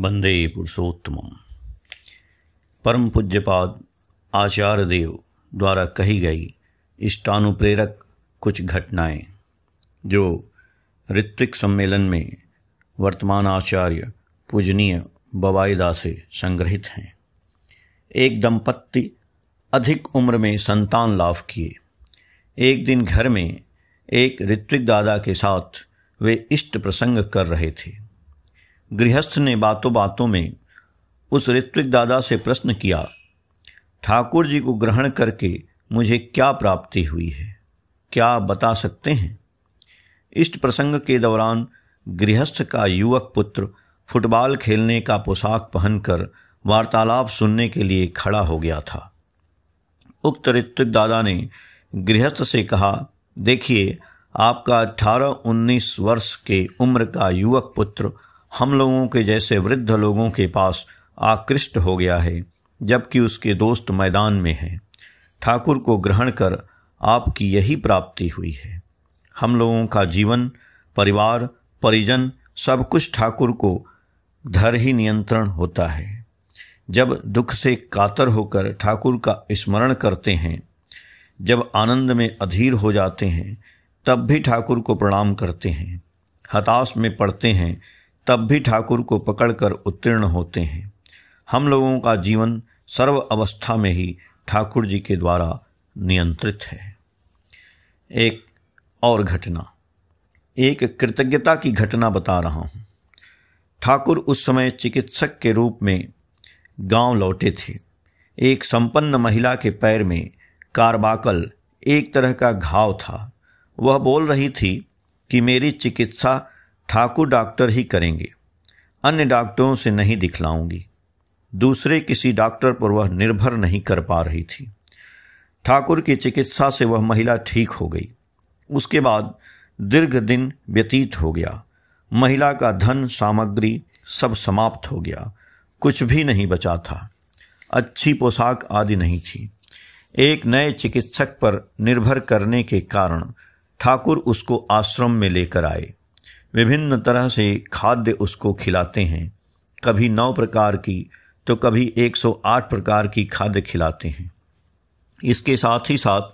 वंदे पुरुषोत्तम परम पूज्यपाद आचार्य देव द्वारा कही गई इष्टानुप्रेरक कुछ घटनाएं जो ऋत्विक सम्मेलन में वर्तमान आचार्य पूजनीय बवाईदा से संग्रहित हैं एक दंपत्ति अधिक उम्र में संतान लाभ किए एक दिन घर में एक ऋत्विक दादा के साथ वे इष्ट प्रसंग कर रहे थे गृहस्थ ने बातों बातों में उस ऋत्विक दादा से प्रश्न किया ठाकुर जी को ग्रहण करके मुझे क्या प्राप्ति हुई है क्या आप बता सकते हैं इष्ट प्रसंग के दौरान गृहस्थ का युवक पुत्र फुटबॉल खेलने का पोशाक पहनकर वार्तालाप सुनने के लिए खड़ा हो गया था उक्त ऋत्विक दादा ने गृहस्थ से कहा देखिए आपका अठारह उन्नीस वर्ष के उम्र का युवक पुत्र हम लोगों के जैसे वृद्ध लोगों के पास आकृष्ट हो गया है जबकि उसके दोस्त मैदान में हैं ठाकुर को ग्रहण कर आपकी यही प्राप्ति हुई है हम लोगों का जीवन परिवार परिजन सब कुछ ठाकुर को धर ही नियंत्रण होता है जब दुख से कातर होकर ठाकुर का स्मरण करते हैं जब आनंद में अधीर हो जाते हैं तब भी ठाकुर को प्रणाम करते हैं हताश में पड़ते हैं तब भी ठाकुर को पकड़कर उत्तीर्ण होते हैं हम लोगों का जीवन सर्व अवस्था में ही ठाकुर जी के द्वारा नियंत्रित है एक और घटना एक कृतज्ञता की घटना बता रहा हूँ ठाकुर उस समय चिकित्सक के रूप में गांव लौटे थे एक संपन्न महिला के पैर में कारबाकल एक तरह का घाव था वह बोल रही थी कि मेरी चिकित्सा ठाकुर डॉक्टर ही करेंगे अन्य डॉक्टरों से नहीं दिखलाऊंगी दूसरे किसी डॉक्टर पर वह निर्भर नहीं कर पा रही थी ठाकुर की चिकित्सा से वह महिला ठीक हो गई उसके बाद दीर्घ दिन व्यतीत हो गया महिला का धन सामग्री सब समाप्त हो गया कुछ भी नहीं बचा था अच्छी पोशाक आदि नहीं थी एक नए चिकित्सक पर निर्भर करने के कारण ठाकुर उसको आश्रम में लेकर आए विभिन्न तरह से खाद्य उसको खिलाते हैं कभी नौ प्रकार की तो कभी 108 प्रकार की खाद्य खिलाते हैं इसके साथ ही साथ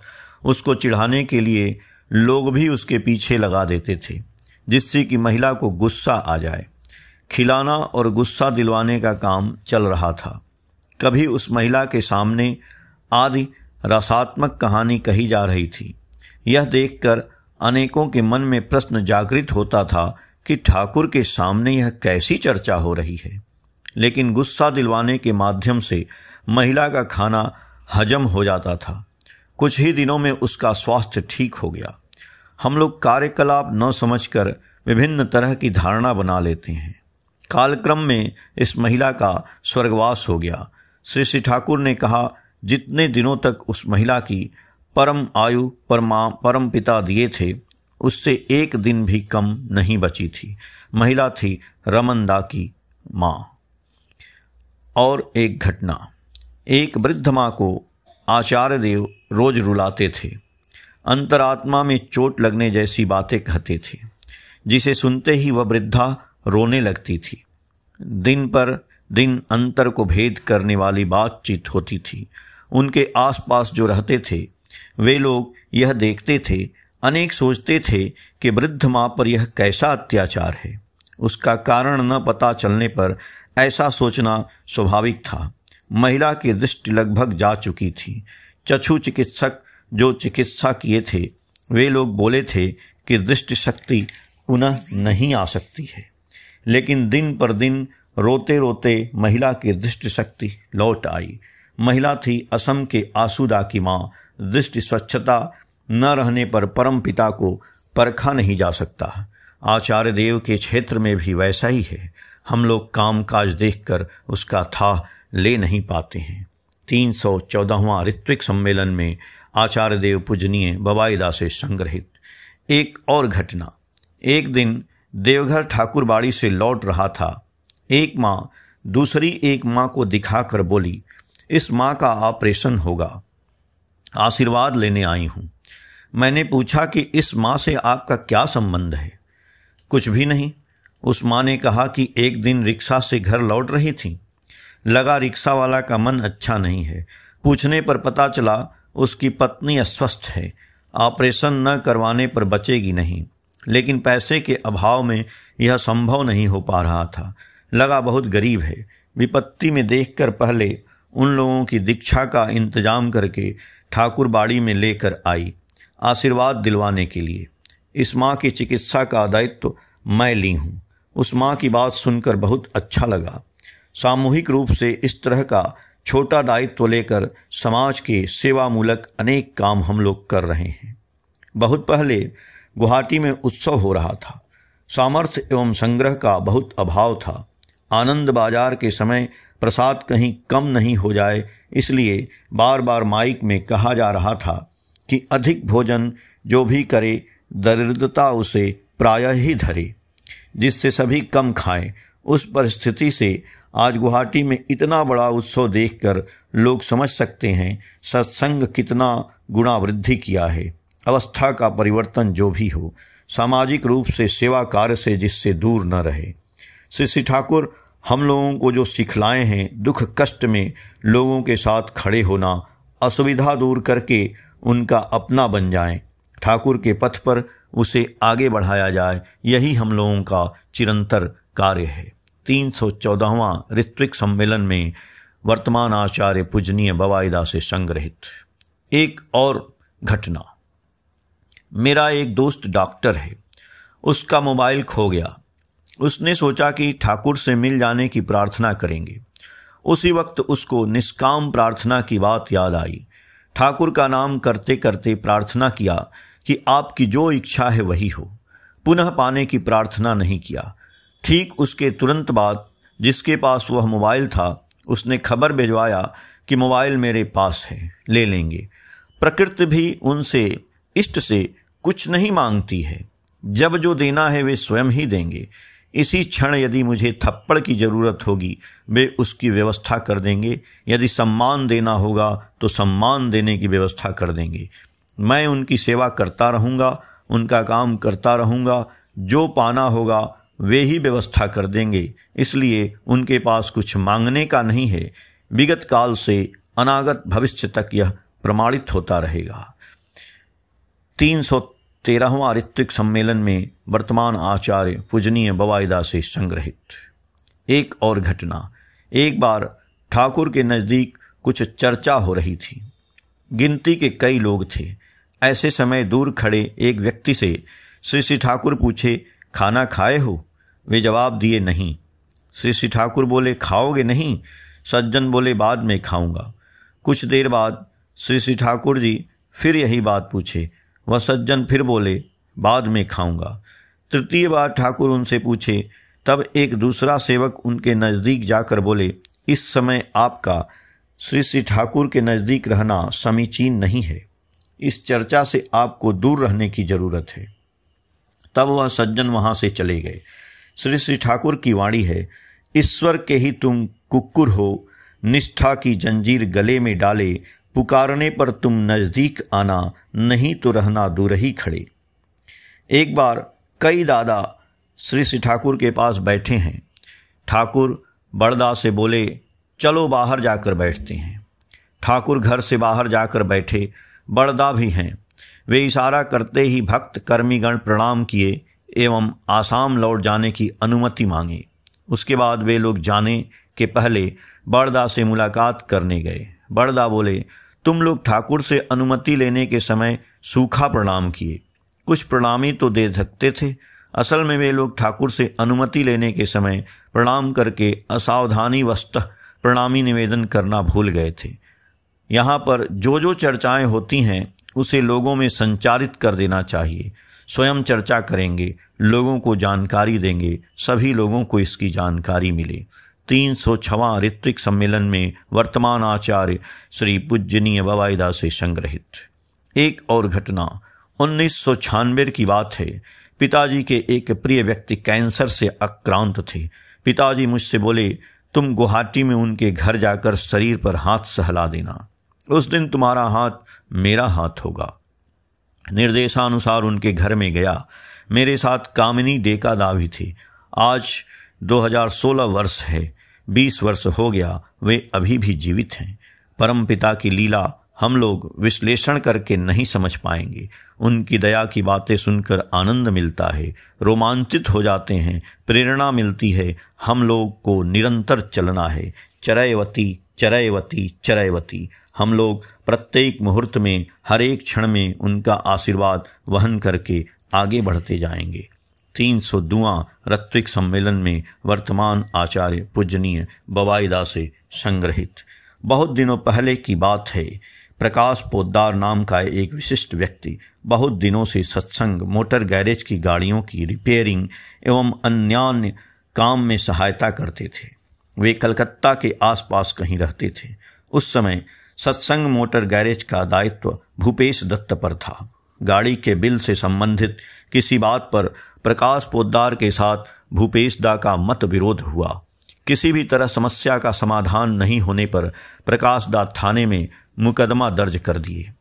उसको चिढ़ाने के लिए लोग भी उसके पीछे लगा देते थे जिससे कि महिला को गुस्सा आ जाए खिलाना और गुस्सा दिलवाने का काम चल रहा था कभी उस महिला के सामने आदि रसात्मक कहानी कही जा रही थी यह देखकर अनेकों के मन में प्रश्न जागृत होता था कि ठाकुर के सामने यह कैसी चर्चा हो रही है लेकिन गुस्सा दिलवाने के माध्यम से महिला का खाना हजम हो जाता था कुछ ही दिनों में उसका स्वास्थ्य ठीक हो गया हम लोग कार्यकलाप न समझकर विभिन्न तरह की धारणा बना लेते हैं कालक्रम में इस महिला का स्वर्गवास हो गया श्री श्री ठाकुर ने कहा जितने दिनों तक उस महिला की परम आयु परमा परम पिता दिए थे उससे एक दिन भी कम नहीं बची थी महिला थी रमनदा की माँ और एक घटना एक वृद्ध माँ को आचार्य देव रोज रुलाते थे अंतरात्मा में चोट लगने जैसी बातें कहते थे जिसे सुनते ही वह वृद्धा रोने लगती थी दिन पर दिन अंतर को भेद करने वाली बातचीत होती थी उनके आसपास जो रहते थे वे लोग यह देखते थे अनेक सोचते थे कि वृद्ध माँ पर यह कैसा अत्याचार है उसका कारण न पता चलने पर ऐसा सोचना स्वाभाविक था महिला की दृष्टि लगभग जा चुकी थी चछु चिकित्सक जो चिकित्सा किए थे वे लोग बोले थे कि दृष्टि शक्ति पुनः नहीं आ सकती है लेकिन दिन पर दिन रोते रोते महिला की दृष्टि शक्ति लौट आई महिला थी असम के आसूदा की माँ दृष्टि स्वच्छता न रहने पर परम पिता को परखा नहीं जा सकता आचार्य देव के क्षेत्र में भी वैसा ही है हम लोग काम काज कर उसका था ले नहीं पाते हैं तीन सौ चौदहवां ऋत्विक सम्मेलन में आचार्य देव पूजनीय बबाईदा से संग्रहित एक और घटना एक दिन देवघर ठाकुरबाड़ी से लौट रहा था एक माँ दूसरी एक माँ को दिखाकर बोली इस माँ का ऑपरेशन होगा आशीर्वाद लेने आई हूँ मैंने पूछा कि इस माँ से आपका क्या संबंध है कुछ भी नहीं उस माँ ने कहा कि एक दिन रिक्शा से घर लौट रही थी लगा रिक्शा वाला का मन अच्छा नहीं है पूछने पर पता चला उसकी पत्नी अस्वस्थ है ऑपरेशन न करवाने पर बचेगी नहीं लेकिन पैसे के अभाव में यह संभव नहीं हो पा रहा था लगा बहुत गरीब है विपत्ति में देखकर पहले उन लोगों की दीक्षा का इंतजाम करके ठाकुर बाड़ी में लेकर आई आशीर्वाद दिलवाने के लिए इस माँ की चिकित्सा का दायित्व तो मैं ली हूँ उस माँ की बात सुनकर बहुत अच्छा लगा सामूहिक रूप से इस तरह का छोटा दायित्व लेकर समाज के सेवामूलक अनेक काम हम लोग कर रहे हैं बहुत पहले गुवाहाटी में उत्सव हो रहा था सामर्थ्य एवं संग्रह का बहुत अभाव था आनंद बाजार के समय प्रसाद कहीं कम नहीं हो जाए इसलिए बार बार माइक में कहा जा रहा था कि अधिक भोजन जो भी करे दरिद्रता उसे प्राय ही धरे जिससे सभी कम खाएं उस परिस्थिति से आज गुवाहाटी में इतना बड़ा उत्सव देखकर लोग समझ सकते हैं सत्संग कितना गुणा वृद्धि किया है अवस्था का परिवर्तन जो भी हो सामाजिक रूप से सेवा कार्य से जिससे दूर न रहे श्री श्री ठाकुर हम लोगों को जो सिखलाए हैं दुख कष्ट में लोगों के साथ खड़े होना असुविधा दूर करके उनका अपना बन जाए ठाकुर के पथ पर उसे आगे बढ़ाया जाए यही हम लोगों का चिरंतर कार्य है तीन सौ चौदहवां ऋत्विक सम्मेलन में वर्तमान आचार्य पूजनीय बवायदा से संग्रहित एक और घटना मेरा एक दोस्त डॉक्टर है उसका मोबाइल खो गया उसने सोचा कि ठाकुर से मिल जाने की प्रार्थना करेंगे उसी वक्त उसको निष्काम प्रार्थना की बात याद आई ठाकुर का नाम करते करते प्रार्थना किया कि आपकी जो इच्छा है वही हो पुनः पाने की प्रार्थना नहीं किया ठीक उसके तुरंत बाद जिसके पास वह मोबाइल था उसने खबर भिजवाया कि मोबाइल मेरे पास है ले लेंगे प्रकृति भी उनसे इष्ट से कुछ नहीं मांगती है जब जो देना है वे स्वयं ही देंगे इसी क्षण यदि मुझे थप्पड़ की जरूरत होगी वे उसकी व्यवस्था कर देंगे यदि सम्मान देना होगा तो सम्मान देने की व्यवस्था कर देंगे मैं उनकी सेवा करता रहूँगा उनका काम करता रहूँगा जो पाना होगा वे ही व्यवस्था कर देंगे इसलिए उनके पास कुछ मांगने का नहीं है विगत काल से अनागत भविष्य तक यह प्रमाणित होता रहेगा तीन सौ तेरहवा ऋत्विक सम्मेलन में वर्तमान आचार्य पूजनीय बवायदा से संग्रहित एक और घटना एक बार ठाकुर के नज़दीक कुछ चर्चा हो रही थी गिनती के कई लोग थे ऐसे समय दूर खड़े एक व्यक्ति से श्री श्री ठाकुर पूछे खाना खाए हो वे जवाब दिए नहीं श्री श्री ठाकुर बोले खाओगे नहीं सज्जन बोले बाद में खाऊंगा कुछ देर बाद श्री श्री ठाकुर जी फिर यही बात पूछे वह सज्जन फिर बोले बाद में खाऊंगा तृतीय बार ठाकुर उनसे पूछे तब एक दूसरा सेवक उनके नज़दीक जाकर बोले इस समय आपका श्री श्री ठाकुर के नज़दीक रहना समीचीन नहीं है इस चर्चा से आपको दूर रहने की जरूरत है तब वह सज्जन वहां से चले गए श्री श्री ठाकुर की वाणी है ईश्वर के ही तुम कुकुर हो निष्ठा की जंजीर गले में डाले पुकारने पर तुम नज़दीक आना नहीं तो रहना दूर ही खड़े एक बार कई दादा श्री श्री ठाकुर के पास बैठे हैं ठाकुर बड़दा से बोले चलो बाहर जाकर बैठते हैं ठाकुर घर से बाहर जाकर बैठे बड़दा भी हैं वे इशारा करते ही भक्त कर्मीगण प्रणाम किए एवं आसाम लौट जाने की अनुमति मांगी उसके बाद वे लोग जाने के पहले बड़दा से मुलाकात करने गए बड़दा बोले तुम लोग ठाकुर से अनुमति लेने के समय सूखा प्रणाम किए कुछ प्रणामी तो दे सकते थे असल में वे लोग ठाकुर से अनुमति लेने के समय प्रणाम करके असावधानी वस्तः प्रणामी निवेदन करना भूल गए थे यहाँ पर जो जो चर्चाएं होती हैं उसे लोगों में संचारित कर देना चाहिए स्वयं चर्चा करेंगे लोगों को जानकारी देंगे सभी लोगों को इसकी जानकारी मिले तीन सौ छवा ऋत्विक सम्मेलन में वर्तमान आचार्य श्री पूजनीय बवाईदा से संग्रहित एक और घटना उन्नीस सौ की बात है पिताजी के एक प्रिय व्यक्ति कैंसर से आक्रांत थे पिताजी मुझसे बोले तुम गुवाहाटी में उनके घर जाकर शरीर पर हाथ सहला देना उस दिन तुम्हारा हाथ मेरा हाथ होगा निर्देशानुसार उनके घर में गया मेरे साथ कामिनी डेकादा भी थी आज 2016 वर्ष है बीस वर्ष हो गया वे अभी भी जीवित हैं परम पिता की लीला हम लोग विश्लेषण करके नहीं समझ पाएंगे उनकी दया की बातें सुनकर आनंद मिलता है रोमांचित हो जाते हैं प्रेरणा मिलती है हम लोग को निरंतर चलना है चरयवती चरयवती चरयवती हम लोग प्रत्येक मुहूर्त में हर एक क्षण में उनका आशीर्वाद वहन करके आगे बढ़ते जाएंगे तीन सौ दुआ रत्विक सम्मेलन में वर्तमान आचार्य पूजनीय बवाईदा से संग्रहित बहुत दिनों पहले की बात है प्रकाश पोद्दार नाम का एक विशिष्ट व्यक्ति बहुत दिनों से सत्संग मोटर गैरेज की गाड़ियों की रिपेयरिंग एवं अन्य काम में सहायता करते थे वे कलकत्ता के आसपास कहीं रहते थे उस समय सत्संग मोटर गैरेज का दायित्व भूपेश दत्त पर था गाड़ी के बिल से संबंधित किसी बात पर प्रकाश पोद्दार के साथ भूपेश दा का मत विरोध हुआ किसी भी तरह समस्या का समाधान नहीं होने पर प्रकाश दा थाने में मुकदमा दर्ज कर दिए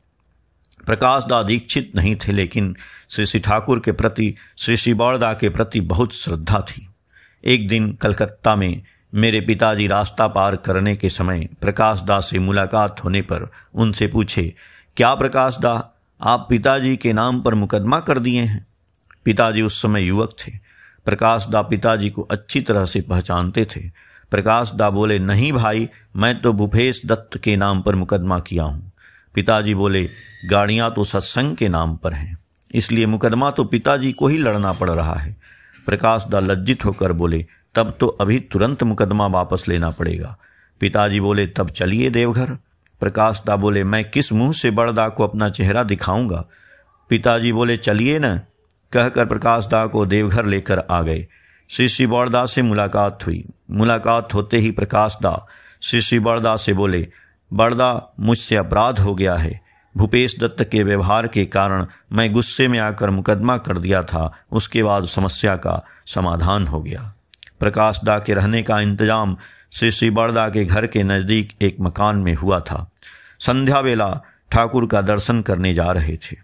प्रकाश दा दीक्षित नहीं थे लेकिन श्री श्री ठाकुर के प्रति श्री शिबौड़दा बौड़दा के प्रति बहुत श्रद्धा थी एक दिन कलकत्ता में मेरे पिताजी रास्ता पार करने के समय प्रकाश दा से मुलाकात होने पर उनसे पूछे क्या प्रकाश दा आप पिताजी के नाम पर मुकदमा कर दिए हैं पिताजी उस समय युवक थे प्रकाश दा पिताजी को अच्छी तरह से पहचानते थे प्रकाश दा बोले नहीं भाई मैं तो भूपेश दत्त के नाम पर मुकदमा किया हूँ पिताजी बोले गाड़ियाँ तो सत्संग के नाम पर हैं इसलिए मुकदमा तो पिताजी को ही लड़ना पड़ रहा है प्रकाश दा लज्जित होकर बोले तब तो अभी तुरंत मुकदमा वापस लेना पड़ेगा पिताजी बोले तब चलिए देवघर प्रकाश दा बोले मैं किस मुंह से बड़दा को अपना चेहरा दिखाऊंगा पिताजी बोले चलिए न कहकर प्रकाश दा को देवघर लेकर आ गए श्री श्री बौड़दा से मुलाकात हुई मुलाकात होते ही प्रकाश दा श्री श्री बड़दा से बोले बड़दा मुझसे अपराध हो गया है भूपेश दत्त के व्यवहार के कारण मैं गुस्से में आकर मुकदमा कर दिया था उसके बाद समस्या का समाधान हो गया प्रकाश दा के रहने का इंतजाम श्री श्री बड़दा के घर के नज़दीक एक मकान में हुआ था संध्या वेला ठाकुर का दर्शन करने जा रहे थे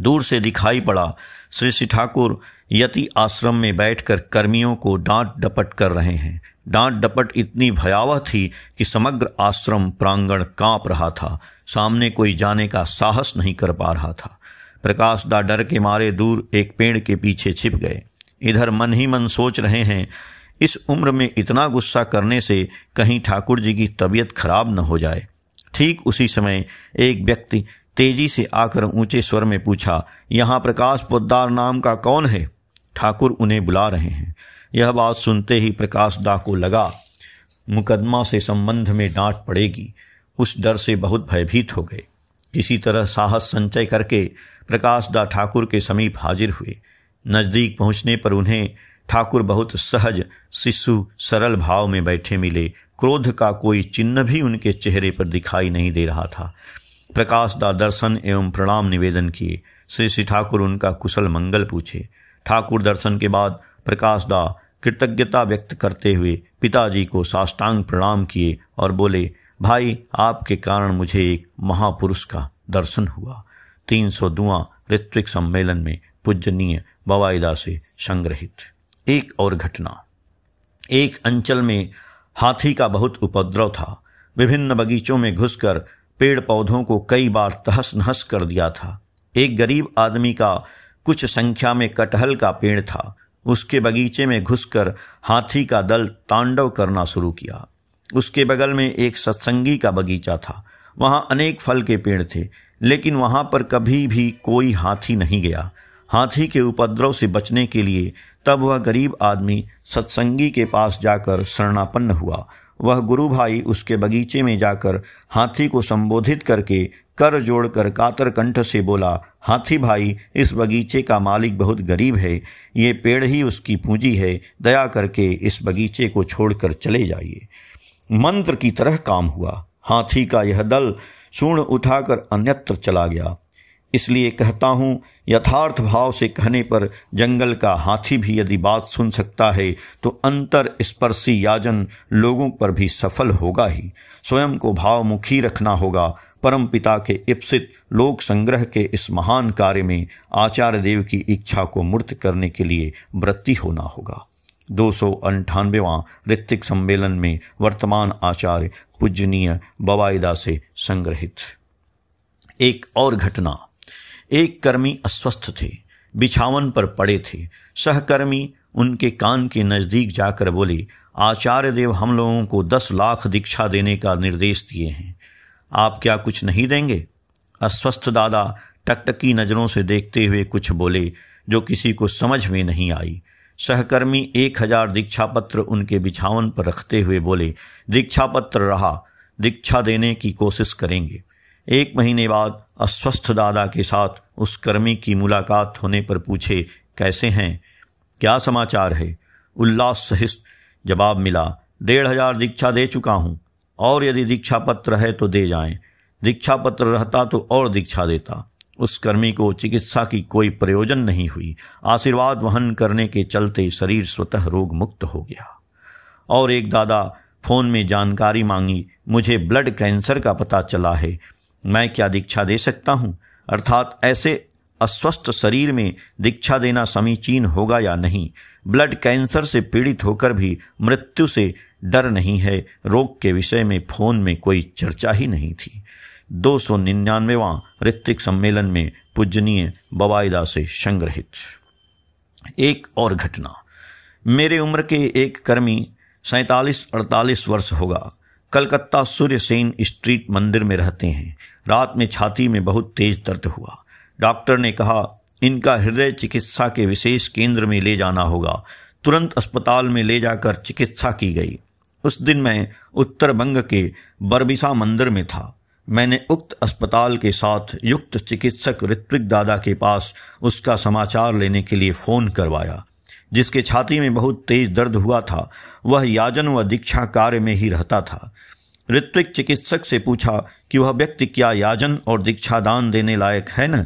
दूर से दिखाई पड़ा श्री श्री ठाकुर यति आश्रम में बैठकर कर्मियों को डांट डपट कर रहे हैं डांट डपट इतनी भयावह थी कि समग्र आश्रम प्रांगण कांप रहा था सामने कोई जाने का साहस नहीं कर पा रहा था प्रकाश दा डर के मारे दूर एक पेड़ के पीछे छिप गए इधर मन ही मन सोच रहे हैं इस उम्र में इतना गुस्सा करने से कहीं ठाकुर जी की तबीयत खराब न हो जाए ठीक उसी समय एक व्यक्ति तेजी से आकर ऊंचे स्वर में पूछा यहाँ प्रकाश पोद्दार नाम का कौन है ठाकुर उन्हें बुला रहे हैं यह बात सुनते ही प्रकाश दा को लगा मुकदमा से संबंध में डांट पड़ेगी उस डर से बहुत भयभीत हो गए किसी तरह साहस संचय करके प्रकाश दा ठाकुर के समीप हाजिर हुए नज़दीक पहुंचने पर उन्हें ठाकुर बहुत सहज शिशु सरल भाव में बैठे मिले क्रोध का कोई चिन्ह भी उनके चेहरे पर दिखाई नहीं दे रहा था प्रकाश दा दर्शन एवं प्रणाम निवेदन किए श्री श्री ठाकुर उनका कुशल मंगल पूछे ठाकुर दर्शन के बाद प्रकाश दा कृतज्ञता व्यक्त करते हुए पिताजी को साष्टांग प्रणाम किए और बोले भाई आपके कारण मुझे एक महापुरुष का दर्शन हुआ तीन सौ दुआ ऋत्विक सम्मेलन में पूजनीय बवाइदा से संग्रहित एक और घटना एक अंचल में हाथी का बहुत उपद्रव था विभिन्न बगीचों में घुसकर पेड़ पौधों को कई बार तहस नहस कर दिया था एक गरीब आदमी का कुछ संख्या में कटहल का पेड़ था उसके बगीचे में घुसकर हाथी का दल तांडव करना शुरू किया उसके बगल में एक सत्संगी का बगीचा था वहाँ अनेक फल के पेड़ थे लेकिन वहाँ पर कभी भी कोई हाथी नहीं गया हाथी के उपद्रव से बचने के लिए तब वह गरीब आदमी सत्संगी के पास जाकर शरणापन्न हुआ वह गुरु भाई उसके बगीचे में जाकर हाथी को संबोधित करके कर जोड़कर कातर कंठ से बोला हाथी भाई इस बगीचे का मालिक बहुत गरीब है ये पेड़ ही उसकी पूंजी है दया करके इस बगीचे को छोड़कर चले जाइए मंत्र की तरह काम हुआ हाथी का यह दल सूर्ण उठाकर अन्यत्र चला गया इसलिए कहता हूँ यथार्थ भाव से कहने पर जंगल का हाथी भी यदि बात सुन सकता है तो अंतर स्पर्शी याजन लोगों पर भी सफल होगा ही स्वयं को भावमुखी रखना होगा परम पिता के इप्सित लोक संग्रह के इस महान कार्य में आचार्य देव की इच्छा को मूर्त करने के लिए वृत्ति होना होगा दो सौ अंठानवेवा ऋतिक सम्मेलन में वर्तमान आचार्य पूजनीय बवायदा से संग्रहित एक और घटना एक कर्मी अस्वस्थ थे बिछावन पर पड़े थे सहकर्मी उनके कान के नज़दीक जाकर बोले आचार्य देव हम लोगों को दस लाख दीक्षा देने का निर्देश दिए हैं आप क्या कुछ नहीं देंगे अस्वस्थ दादा टकटकी नज़रों से देखते हुए कुछ बोले जो किसी को समझ में नहीं आई सहकर्मी एक हजार दीक्षा पत्र उनके बिछावन पर रखते हुए बोले दीक्षा पत्र रहा दीक्षा देने की कोशिश करेंगे एक महीने बाद अस्वस्थ दादा के साथ उस कर्मी की मुलाकात होने पर पूछे कैसे हैं क्या समाचार है उल्लास सहित जवाब मिला डेढ़ हजार दीक्षा दे चुका हूँ और यदि दीक्षा पत्र है तो दे जाए दीक्षा पत्र रहता तो और दीक्षा देता उस कर्मी को चिकित्सा की कोई प्रयोजन नहीं हुई आशीर्वाद वहन करने के चलते शरीर स्वतः रोग मुक्त हो गया और एक दादा फोन में जानकारी मांगी मुझे ब्लड कैंसर का पता चला है मैं क्या दीक्षा दे सकता हूँ अर्थात ऐसे अस्वस्थ शरीर में दीक्षा देना समीचीन होगा या नहीं ब्लड कैंसर से पीड़ित होकर भी मृत्यु से डर नहीं है रोग के विषय में फोन में कोई चर्चा ही नहीं थी दो सौ निन्यानवेवा ऋतिक सम्मेलन में पूजनीय बवायदा से संग्रहित एक और घटना मेरे उम्र के एक कर्मी सैतालीस अड़तालीस वर्ष होगा कलकत्ता सूर्य सेन स्ट्रीट मंदिर में रहते हैं रात में छाती में बहुत तेज दर्द हुआ डॉक्टर ने कहा इनका हृदय चिकित्सा के विशेष केंद्र में ले जाना होगा तुरंत अस्पताल में ले जाकर चिकित्सा की गई उस दिन मैं उत्तर बंग के बरबिसा मंदिर में था मैंने उक्त अस्पताल के साथ युक्त चिकित्सक ऋत्विक दादा के पास उसका समाचार लेने के लिए फोन करवाया जिसके छाती में बहुत तेज दर्द हुआ था वह याजन व दीक्षा कार्य में ही रहता था ऋत्विक चिकित्सक से पूछा कि वह व्यक्ति क्या याजन और दान देने लायक है न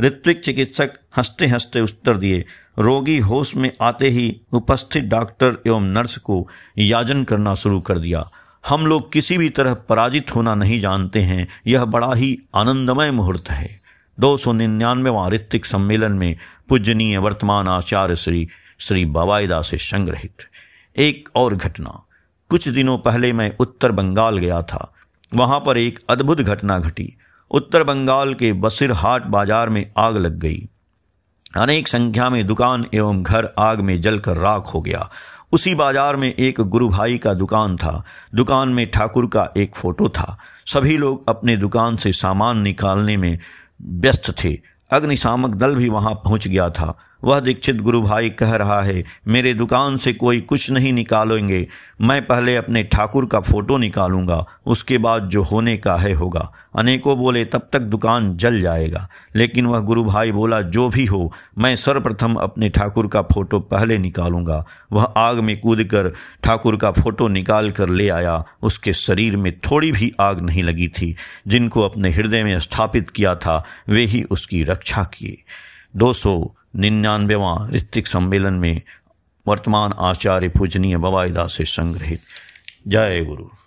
ऋत्विक चिकित्सक हंसते हंसते उत्तर दिए रोगी होश में आते ही उपस्थित डॉक्टर एवं नर्स को याजन करना शुरू कर दिया हम लोग किसी भी तरह पराजित होना नहीं जानते हैं यह बड़ा ही आनंदमय मुहूर्त है दो सौ निन्यानवेवा ऋत्विक सम्मेलन में पूजनीय वर्तमान आचार्य श्री श्री बाबाईदा से संग्रहित एक और घटना कुछ दिनों पहले मैं उत्तर बंगाल गया था वहाँ पर एक अद्भुत घटना घटी उत्तर बंगाल के बसिरहाट बाजार में आग लग गई अनेक संख्या में दुकान एवं घर आग में जलकर राख हो गया उसी बाजार में एक गुरु भाई का दुकान था दुकान में ठाकुर का एक फोटो था सभी लोग अपने दुकान से सामान निकालने में व्यस्त थे अग्निशामक दल भी वहां पहुंच गया था वह दीक्षित गुरु भाई कह रहा है मेरे दुकान से कोई कुछ नहीं निकालेंगे मैं पहले अपने ठाकुर का फोटो निकालूंगा उसके बाद जो होने का है होगा अनेकों बोले तब तक दुकान जल जाएगा लेकिन वह गुरु भाई बोला जो भी हो मैं सर्वप्रथम अपने ठाकुर का फोटो पहले निकालूंगा वह आग में कर ठाकुर का फोटो निकाल कर ले आया उसके शरीर में थोड़ी भी आग नहीं लगी थी जिनको अपने हृदय में स्थापित किया था वे ही उसकी रक्षा किए दोस्तों निन्यानवेवा ऋतिक सम्मेलन में वर्तमान आचार्य पूजनीय बवाईदास से संग्रहित जय गुरु